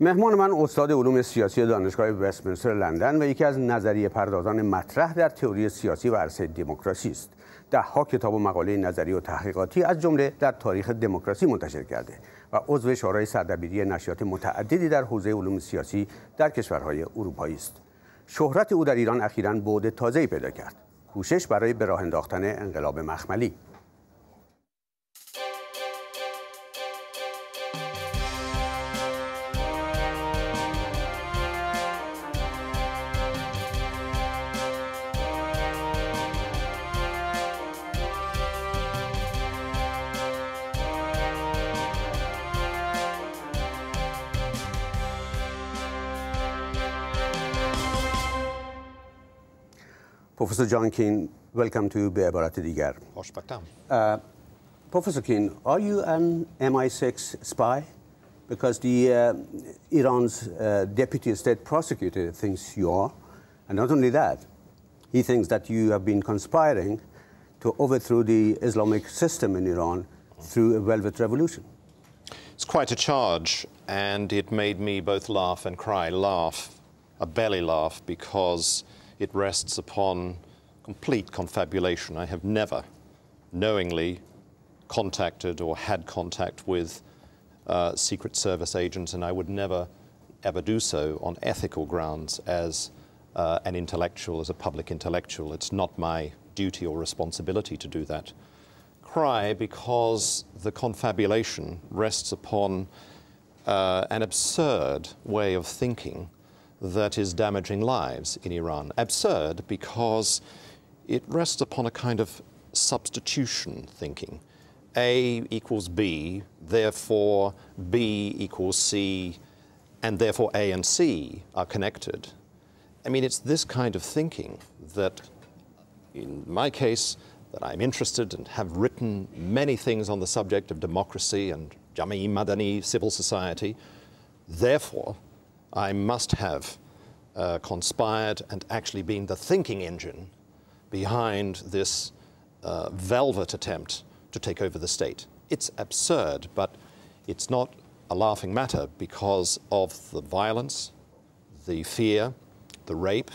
مهمان من استاد علوم سیاسی دانشگاه وستمینستر لندن و یکی از نظریه پردازان مطرح در تئوری سیاسی و عرصه دموکراسی است. ده ها کتاب و مقاله نظری و تحقیقاتی از جمله در تاریخ دموکراسی منتشر کرده و عضو شورای سردبیری نشریات متعددی در حوزه علوم سیاسی در کشورهای اروپایی است. شهرت او در ایران اخیراً بعد تازه‌ای پیدا کرد. کوشش برای به راه انداختن انقلاب مخملی Professor John Keane, welcome to Be Abarati Digar. uh, Professor Keane, are you an MI6 spy? Because the uh, Iran's uh, deputy state prosecutor thinks you are. And not only that, he thinks that you have been conspiring to overthrow the Islamic system in Iran through a velvet revolution. It's quite a charge, and it made me both laugh and cry. Laugh, a belly laugh, because it rests upon complete confabulation. I have never knowingly contacted or had contact with uh, Secret Service agents, and I would never ever do so on ethical grounds as uh, an intellectual, as a public intellectual. It's not my duty or responsibility to do that. Cry because the confabulation rests upon uh, an absurd way of thinking that is damaging lives in Iran. Absurd because it rests upon a kind of substitution thinking. A equals B, therefore B equals C, and therefore A and C are connected. I mean, it's this kind of thinking that, in my case, that I'm interested and have written many things on the subject of democracy and Jam'i Madani, civil society. Therefore, I must have uh, conspired and actually been the thinking engine behind this uh, velvet attempt to take over the state. It's absurd, but it's not a laughing matter because of the violence, the fear, the rape,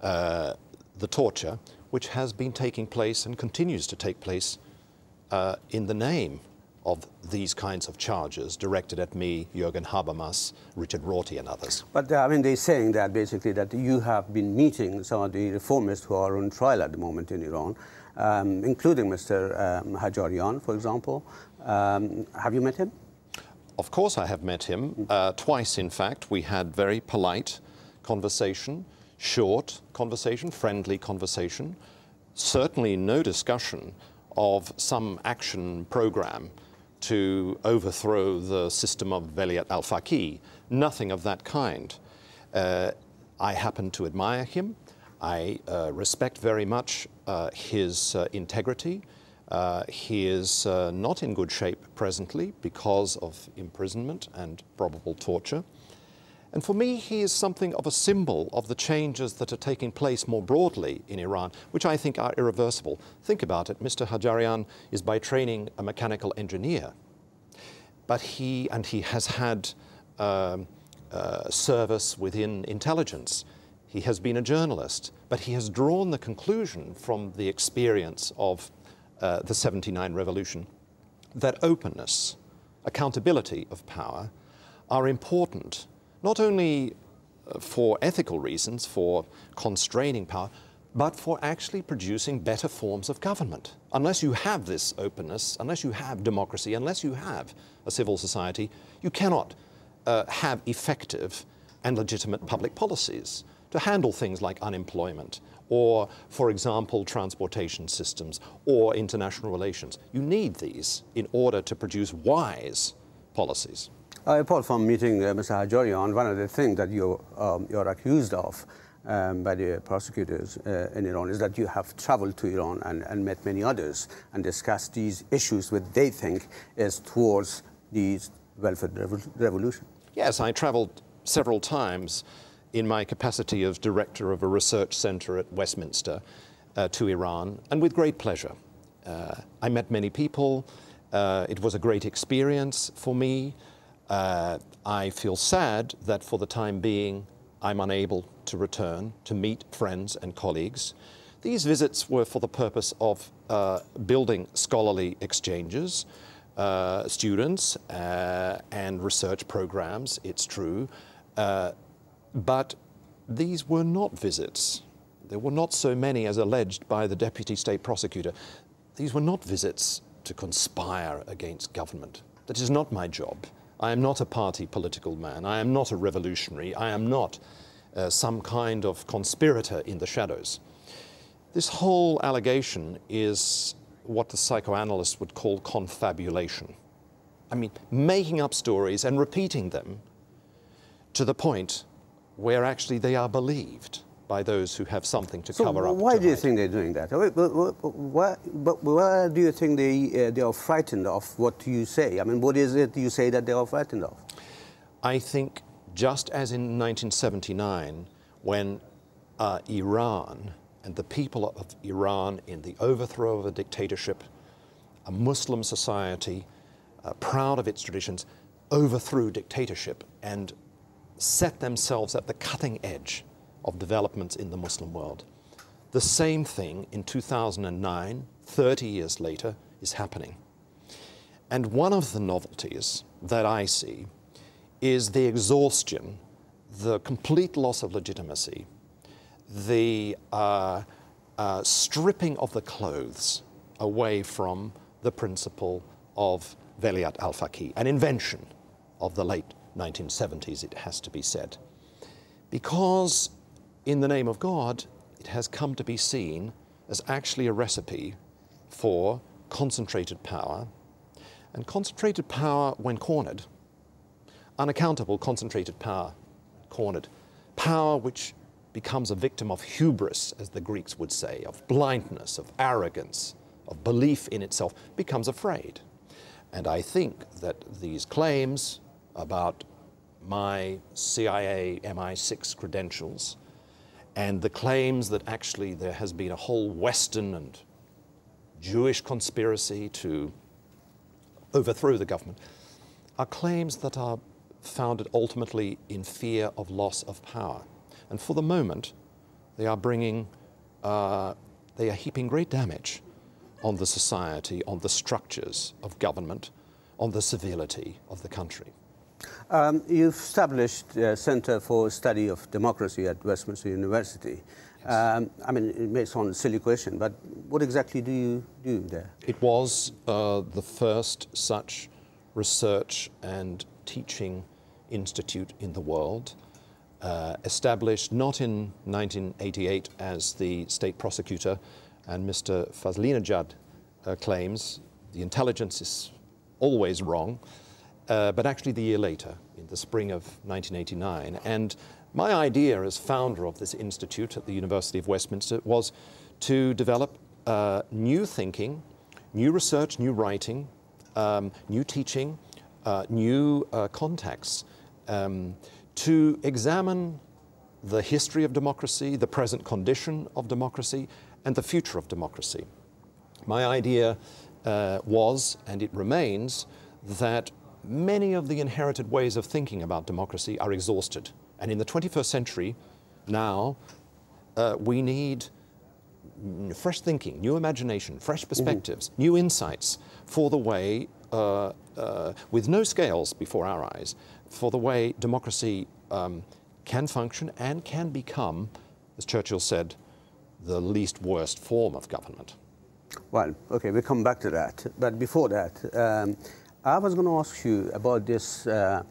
uh, the torture, which has been taking place and continues to take place uh, in the name of these kinds of charges directed at me, Jürgen Habermas, Richard Rorty, and others. But uh, I mean, they're saying that basically that you have been meeting some of the reformists who are on trial at the moment in Iran, um, including Mr. Um, Hajarian, for example. Um, have you met him? Of course, I have met him mm. uh, twice. In fact, we had very polite conversation, short conversation, friendly conversation. Certainly, no discussion of some action program to overthrow the system of Veliat al-Faqih. Nothing of that kind. Uh, I happen to admire him. I uh, respect very much uh, his uh, integrity. Uh, he is uh, not in good shape presently because of imprisonment and probable torture. And for me, he is something of a symbol of the changes that are taking place more broadly in Iran, which I think are irreversible. Think about it. Mr. Hajarian is by training a mechanical engineer, but he and he has had um, uh, service within intelligence. He has been a journalist, but he has drawn the conclusion from the experience of uh, the 79 revolution that openness, accountability of power, are important not only uh, for ethical reasons, for constraining power, but for actually producing better forms of government. Unless you have this openness, unless you have democracy, unless you have a civil society, you cannot uh, have effective and legitimate public policies to handle things like unemployment or, for example, transportation systems or international relations. You need these in order to produce wise policies. Uh, apart from meeting uh, Mr. Hajarian, one of the things that you, um, you're accused of um, by the prosecutors uh, in Iran is that you have traveled to Iran and, and met many others and discussed these issues which they think is towards the welfare rev revolution. Yes, I traveled several times in my capacity of director of a research center at Westminster uh, to Iran, and with great pleasure. Uh, I met many people. Uh, it was a great experience for me uh, I feel sad that for the time being, I'm unable to return to meet friends and colleagues. These visits were for the purpose of uh, building scholarly exchanges, uh, students uh, and research programs, it's true, uh, but these were not visits. There were not so many as alleged by the Deputy State Prosecutor. These were not visits to conspire against government. That is not my job. I am not a party political man. I am not a revolutionary. I am not uh, some kind of conspirator in the shadows. This whole allegation is what the psychoanalysts would call confabulation. I mean, making up stories and repeating them to the point where actually they are believed by those who have something to so cover up. Why do you think they're doing that? Why, but why do you think they, uh, they are frightened of what you say? I mean, what is it you say that they are frightened of? I think just as in 1979, when uh, Iran and the people of Iran in the overthrow of a dictatorship, a Muslim society, uh, proud of its traditions, overthrew dictatorship and set themselves at the cutting edge of developments in the Muslim world. The same thing in 2009, 30 years later, is happening. And one of the novelties that I see is the exhaustion, the complete loss of legitimacy, the uh, uh, stripping of the clothes away from the principle of Veliat al-Faqih, an invention of the late 1970s, it has to be said. Because in the name of God, it has come to be seen as actually a recipe for concentrated power. And concentrated power when cornered, unaccountable concentrated power, cornered, power which becomes a victim of hubris, as the Greeks would say, of blindness, of arrogance, of belief in itself, becomes afraid. And I think that these claims about my CIA MI6 credentials and the claims that actually there has been a whole Western and Jewish conspiracy to overthrow the government are claims that are founded ultimately in fear of loss of power. And for the moment, they are bringing, uh, they are heaping great damage on the society, on the structures of government, on the civility of the country. Um, you've established a Center for Study of Democracy at Westminster University. Yes. Um, I mean, it may sound a silly question, but what exactly do you do there? It was uh, the first such research and teaching institute in the world, uh, established not in 1988 as the state prosecutor and Mr. Fazlinejad uh, claims, the intelligence is always wrong, uh, but actually the year later, in the spring of 1989. And my idea as founder of this institute at the University of Westminster was to develop uh, new thinking, new research, new writing, um, new teaching, uh, new uh, contacts, um, to examine the history of democracy, the present condition of democracy, and the future of democracy. My idea uh, was, and it remains, that many of the inherited ways of thinking about democracy are exhausted. And in the 21st century, now, uh, we need fresh thinking, new imagination, fresh perspectives, mm -hmm. new insights for the way, uh, uh, with no scales before our eyes, for the way democracy um, can function and can become, as Churchill said, the least worst form of government. Well, okay, we'll come back to that. But before that, um, I was going to ask you about this uh,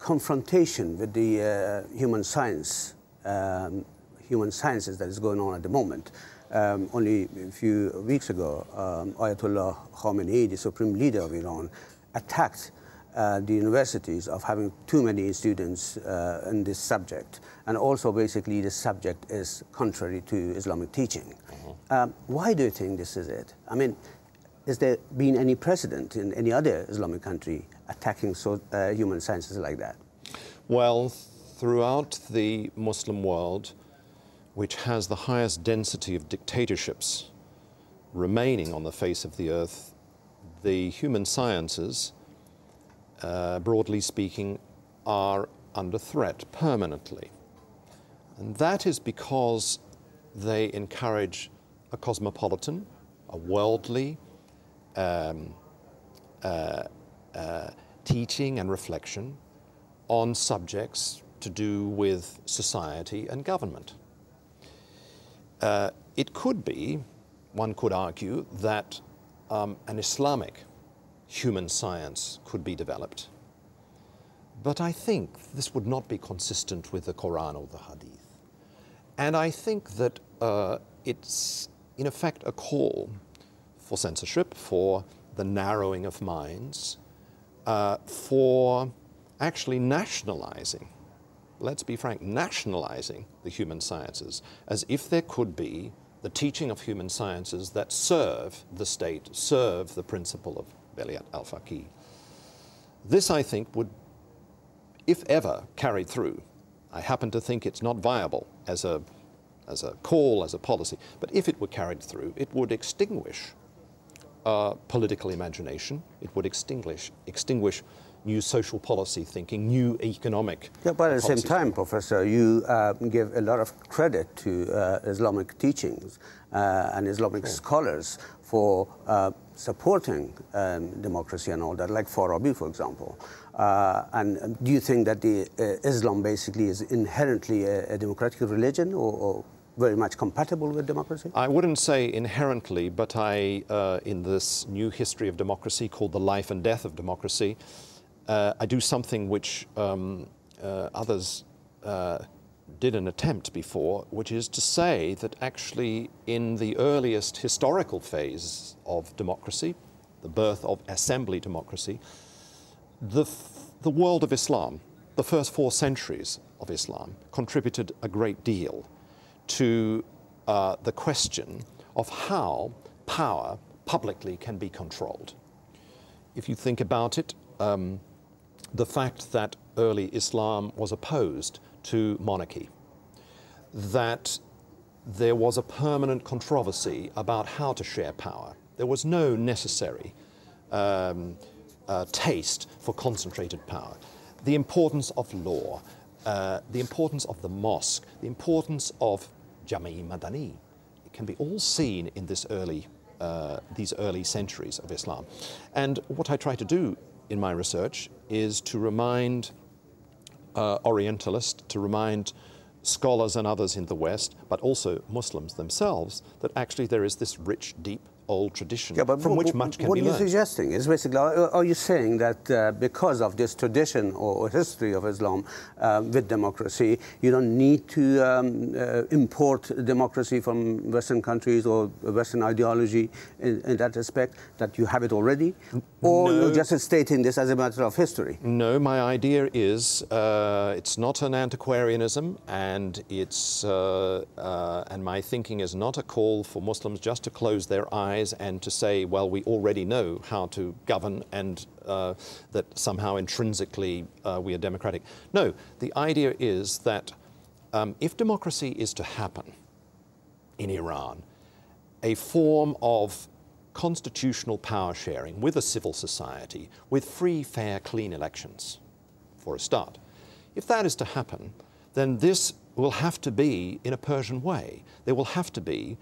confrontation with the uh, human science, um, human sciences that is going on at the moment. Um, only a few weeks ago, um, Ayatollah Khamenei, the supreme leader of Iran, attacked uh, the universities of having too many students uh, in this subject. And also, basically, the subject is contrary to Islamic teaching. Mm -hmm. um, why do you think this is it? I mean, has there been any precedent in any other Islamic country attacking so, uh, human sciences like that? Well, throughout the Muslim world, which has the highest density of dictatorships remaining on the face of the earth, the human sciences, uh, broadly speaking, are under threat permanently. And that is because they encourage a cosmopolitan, a worldly, um, uh, uh, teaching and reflection on subjects to do with society and government. Uh, it could be, one could argue, that um, an Islamic human science could be developed. But I think this would not be consistent with the Quran or the Hadith. And I think that uh, it's, in effect, a call for censorship, for the narrowing of minds, uh, for actually nationalizing, let's be frank, nationalizing the human sciences as if there could be the teaching of human sciences that serve the state, serve the principle of Beliat al-Faqih. This, I think, would, if ever, carried through. I happen to think it's not viable as a, as a call, as a policy, but if it were carried through, it would extinguish uh, political imagination. It would extinguish, extinguish new social policy thinking, new economic. Yeah, but at the same time, thinking. Professor, you uh, give a lot of credit to uh, Islamic teachings uh, and Islamic scholars for uh, supporting um, democracy and all that, like Farabi, for example. Uh, and um, do you think that the, Islam basically is inherently a, a democratic religion, or, or very much compatible with democracy? I wouldn't say inherently, but I, uh, in this new history of democracy called The Life and Death of Democracy, uh, I do something which um, uh, others uh, did an attempt before, which is to say that actually in the earliest historical phase of democracy, the birth of assembly democracy, the, the world of Islam, the first four centuries of Islam, contributed a great deal to uh, the question of how power publicly can be controlled. If you think about it, um, the fact that early Islam was opposed to monarchy, that there was a permanent controversy about how to share power. There was no necessary um, uh, taste for concentrated power. The importance of law, uh, the importance of the mosque, the importance of Jama'i Madani. It can be all seen in this early, uh, these early centuries of Islam. And what I try to do in my research is to remind uh, Orientalists, to remind scholars and others in the West, but also Muslims themselves, that actually there is this rich, deep old tradition yeah, but from which much can be learned. What you're suggesting is basically, are, you saying that uh, because of this tradition or, history of Islam uh, with democracy, you don't need to um, uh, import democracy from Western countries or Western ideology in, in that respect, that you have it already? Or no. you're just stating this as a matter of history? No, my idea is uh, it's not an antiquarianism and it's uh, uh, and my thinking is not a call for Muslims just to close their eyes and to say, well, we already know how to govern and uh, that somehow intrinsically uh, we are democratic. No, the idea is that um, if democracy is to happen in Iran, a form of constitutional power sharing with a civil society, with free, fair, clean elections, for a start. If that is to happen, then this will have to be in a Persian way. There will have to be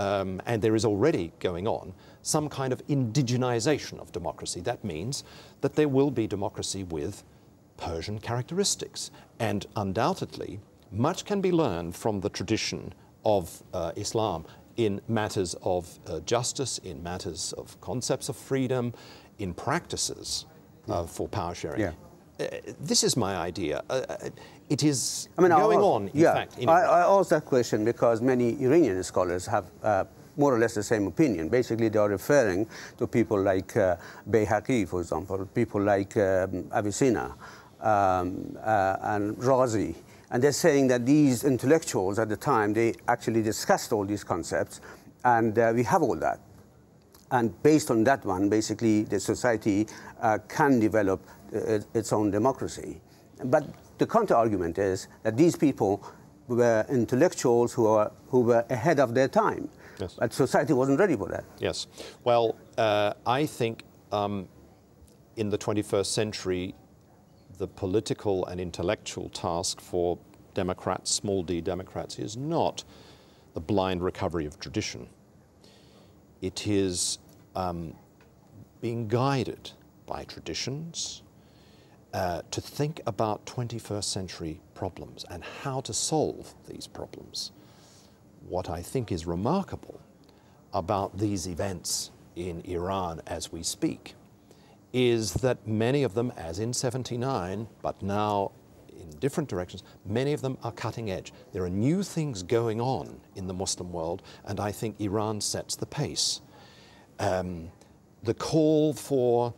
um, and there is already going on, some kind of indigenization of democracy. That means that there will be democracy with Persian characteristics. And undoubtedly, much can be learned from the tradition of uh, Islam in matters of uh, justice, in matters of concepts of freedom, in practices uh, for power sharing. Yeah. Uh, this is my idea. Uh, uh, it is I mean, going on, in yeah, fact. In I, I, asked that question because many Iranian scholars have more or less the same opinion. Basically, they are referring to people like uh, Bayhaqi, for example, people like um, Avicenna um, uh, and Razi. And they're saying that these intellectuals at the time, they actually discussed all these concepts, and uh, we have all that. And based on that one, basically, the society uh, can develop uh, its own democracy. But the counter-argument is that these people were intellectuals who, are, who were ahead of their time. Yes. But society wasn't ready for that. Yes. Well, uh, I think um, in the 21st century, the political and intellectual task for Democrats, small d Democrats, is not the blind recovery of tradition. It is um, being guided by traditions, uh, to think about 21st century problems and how to solve these problems. What I think is remarkable about these events in Iran as we speak is that many of them, as in 79, but now in different directions, many of them are cutting edge. There are new things going on in the Muslim world, and I think Iran sets the pace. Um, the call for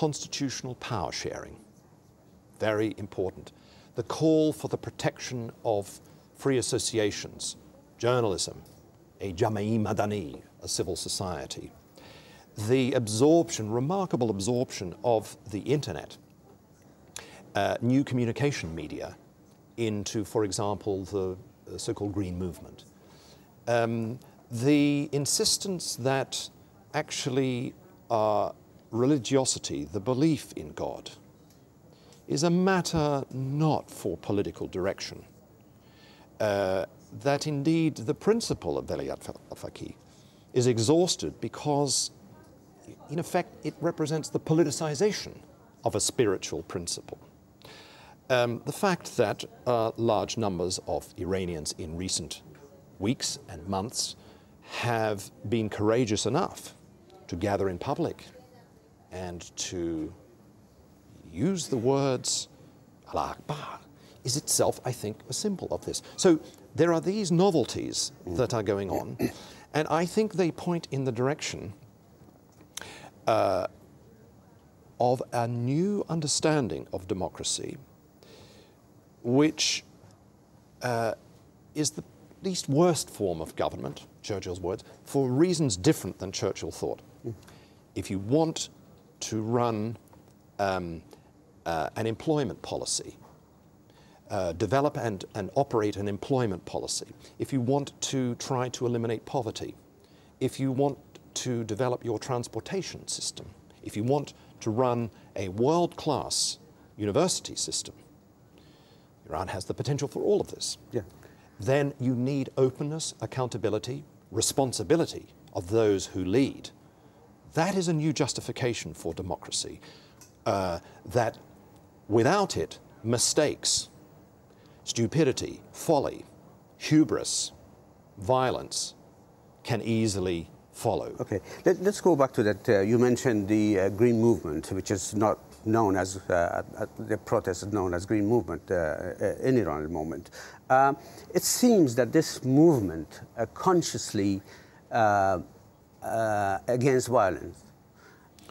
constitutional power sharing. Very important. The call for the protection of free associations, journalism, a Jama'i Madani, a civil society. The absorption, remarkable absorption of the internet, uh, new communication media into, for example, the so called green movement. Um, the insistence that actually uh, religiosity, the belief in God, is a matter not for political direction. Uh, that indeed the principle of Velayat Faqih is exhausted because, in effect, it represents the politicization of a spiritual principle. Um, the fact that uh, large numbers of Iranians in recent weeks and months have been courageous enough to gather in public and to use the words Allah Akbar is itself, I think, a symbol of this. So there are these novelties that are going on, and I think they point in the direction uh, of a new understanding of democracy, which uh, is the least worst form of government, Churchill's words, for reasons different than Churchill thought. Mm. If you want to run um, uh, an employment policy, uh, develop and, and operate an employment policy, if you want to try to eliminate poverty, if you want to develop your transportation system, if you want to run a world-class university system, Iran has the potential for all of this. Yeah. Then you need openness, accountability, responsibility of those who lead that is a new justification for democracy, uh, that without it, mistakes, stupidity, folly, hubris, violence can easily follow. Okay, Let, us go back to that. Uh, you mentioned the uh, Green Movement, which is not known as uh, the protest is known as Green Movement uh, uh, in Iran at the moment. Uh, it seems that this movement consciously uh, against violence,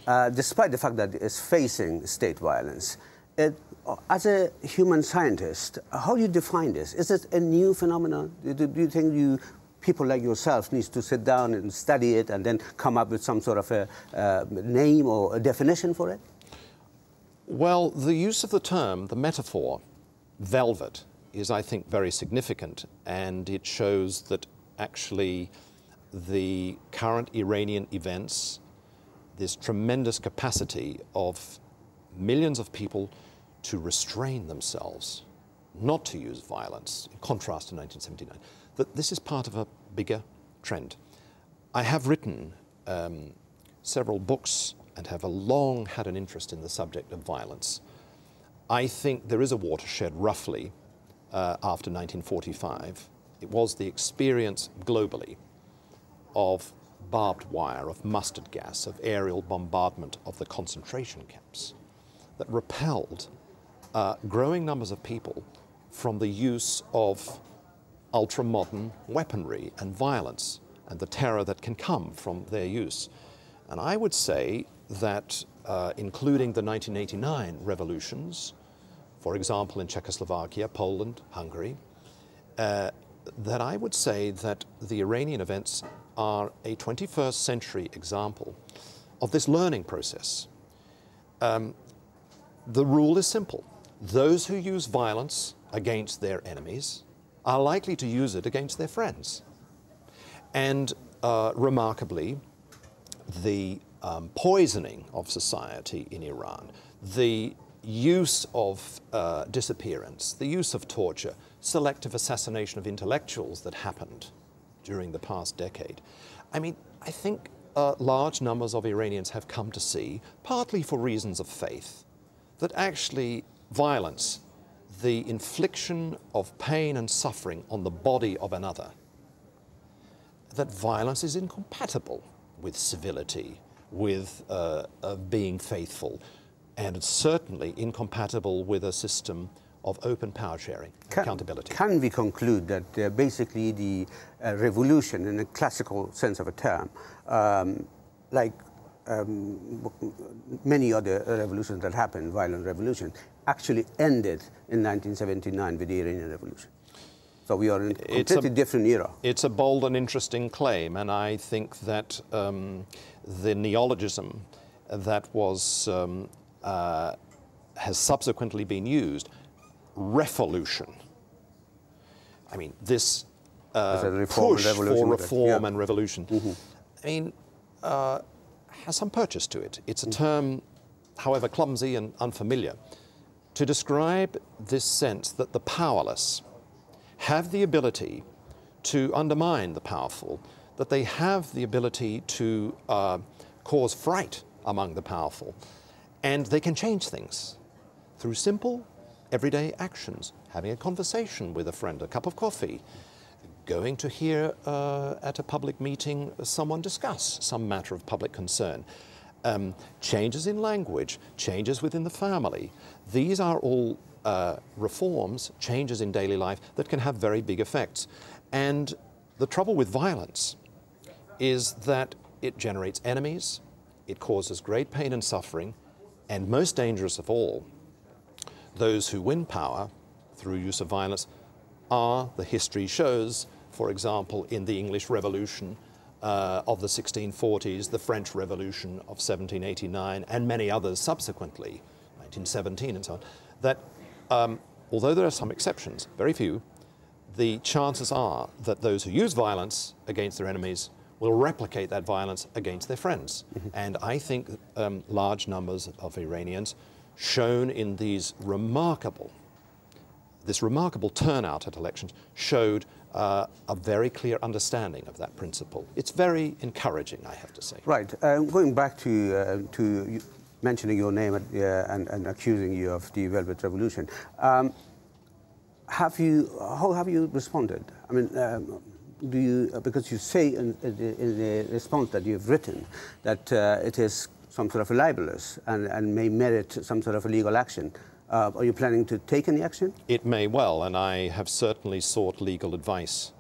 uh, despite the fact that it's facing state violence. It, as a human scientist, how do you define this? Is it a new phenomenon? Do, do you think you, people like yourself needs to sit down and study it and then come up with some sort of a uh, name or a definition for it? Well, the use of the term, the metaphor, velvet, is, I think, very significant, and it shows that actually the current Iranian events, this tremendous capacity of millions of people to restrain themselves, not to use violence, in contrast to 1979, that this is part of a bigger trend. I have written um, several books and have long had an interest in the subject of violence. I think there is a watershed roughly uh, after 1945. It was the experience globally of barbed wire, of mustard gas, of aerial bombardment of the concentration camps that repelled uh, growing numbers of people from the use of ultra-modern weaponry and violence and the terror that can come from their use. And I would say that uh, including the 1989 revolutions, for example, in Czechoslovakia, Poland, Hungary, uh, that I would say that the Iranian events are a 21st century example of this learning process. Um, the rule is simple. Those who use violence against their enemies are likely to use it against their friends. And uh, remarkably, the um, poisoning of society in Iran, the use of uh, disappearance, the use of torture, selective assassination of intellectuals that happened during the past decade. I mean, I think uh, large numbers of Iranians have come to see, partly for reasons of faith, that actually violence, the infliction of pain and suffering on the body of another, that violence is incompatible with civility, with uh, being faithful, and certainly incompatible with a system of open power sharing, can, accountability. Can we conclude that uh, basically the uh, revolution, in the classical sense of a term, um, like um, many other revolutions that happened, violent revolution, actually ended in 1979 with the Iranian Revolution? So we are in a completely a, different era. It's a bold and interesting claim, and I think that um, the neologism that was um, uh, has subsequently been used revolution. I mean, this uh, push for reform yeah. and revolution. Mm -hmm. I mean, uh, has some purchase to it. It's a mm-hmm. term, however clumsy and unfamiliar, to describe this sense that the powerless have the ability to undermine the powerful, that they have the ability to uh, cause fright among the powerful, and they can change things through simple everyday actions, having a conversation with a friend, a cup of coffee, going to hear uh, at a public meeting someone discuss some matter of public concern. Um, changes in language, changes within the family. These are all uh, reforms, changes in daily life that can have very big effects. And the trouble with violence is that it generates enemies, it causes great pain and suffering, and most dangerous of all, those who win power through use of violence are, the history shows, for example, in the English Revolution uh, of the 1640s, the French Revolution of 1789, and many others subsequently, 1917 and so on, that um, although there are some exceptions, very few, the chances are that those who use violence against their enemies will replicate that violence against their friends. Mm -hmm. And I think um, large numbers of Iranians shown in these remarkable, this remarkable turnout at elections showed uh, a very clear understanding of that principle. It's very encouraging, I have to say. Right. Uh, going back to, uh, to mentioning your name and, uh, and, and, accusing you of the Velvet Revolution, um, have you, how have you responded? I mean, um, do you, because you say in, in, the response that you've written that uh, it is some sort of libelous and, and may merit some sort of legal action. Uh, are you planning to take any action? It may well, and I have certainly sought legal advice.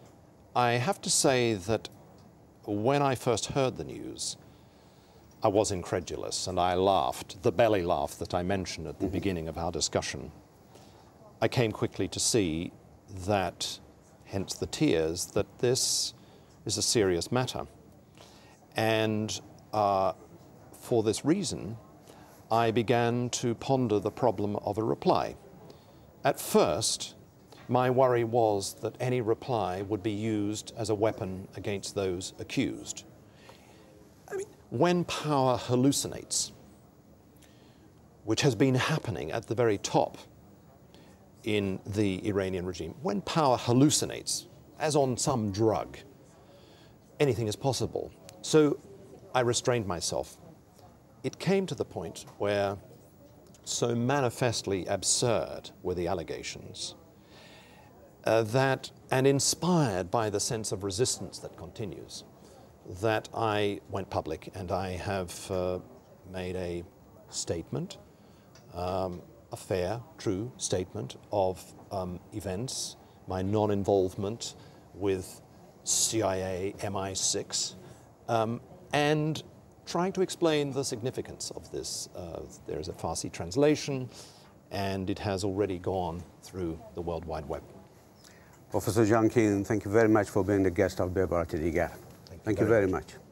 I have to say that when I first heard the news, I was incredulous and I laughed, the belly laugh that I mentioned at the mm -hmm. beginning of our discussion. I came quickly to see that, hence the tears, that this is a serious matter. And uh, for this reason, I began to ponder the problem of a reply. At first, my worry was that any reply would be used as a weapon against those accused. I mean, when power hallucinates, which has been happening at the very top in the Iranian regime, when power hallucinates, as on some drug, anything is possible. So I restrained myself. It came to the point where so manifestly absurd were the allegations uh, that, and inspired by the sense of resistance that continues, that I went public and I have uh, made a statement, um, a fair, true statement of um, events, my non involvement with CIA MI6, um, and trying to explain the significance of this. Uh, there is a Farsi translation, and it has already gone through the World Wide Web. Professor John Keane, thank you very much for being the guest of Bebar Thank you, thank you very, very much. much.